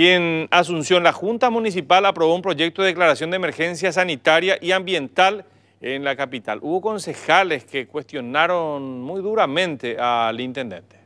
Y en Asunción, la Junta Municipal aprobó un proyecto de declaración de emergencia sanitaria y ambiental en la capital. Hubo concejales que cuestionaron muy duramente al intendente.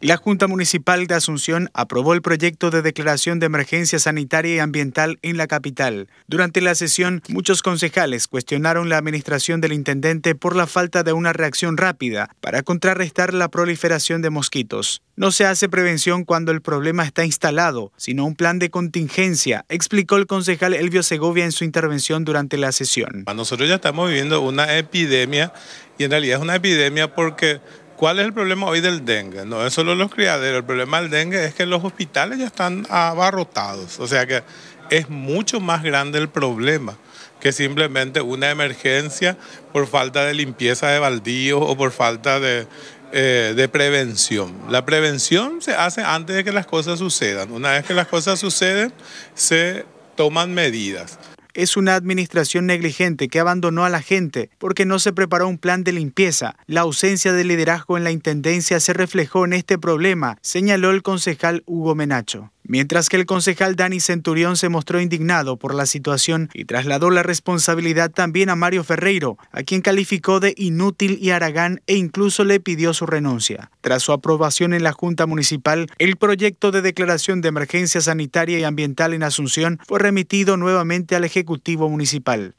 La Junta Municipal de Asunción aprobó el proyecto de declaración de emergencia sanitaria y ambiental en la capital. Durante la sesión, muchos concejales cuestionaron la administración del intendente por la falta de una reacción rápida para contrarrestar la proliferación de mosquitos. No se hace prevención cuando el problema está instalado, sino un plan de contingencia, explicó el concejal Elvio Segovia en su intervención durante la sesión. Nosotros ya estamos viviendo una epidemia y en realidad es una epidemia porque ¿Cuál es el problema hoy del dengue? No es solo los criaderos, el problema del dengue es que los hospitales ya están abarrotados, o sea que es mucho más grande el problema que simplemente una emergencia por falta de limpieza de baldíos o por falta de, eh, de prevención. La prevención se hace antes de que las cosas sucedan. Una vez que las cosas suceden, se toman medidas es una administración negligente que abandonó a la gente porque no se preparó un plan de limpieza. La ausencia de liderazgo en la Intendencia se reflejó en este problema, señaló el concejal Hugo Menacho mientras que el concejal Dani Centurión se mostró indignado por la situación y trasladó la responsabilidad también a Mario Ferreiro, a quien calificó de inútil y aragán e incluso le pidió su renuncia. Tras su aprobación en la Junta Municipal, el proyecto de declaración de emergencia sanitaria y ambiental en Asunción fue remitido nuevamente al Ejecutivo Municipal.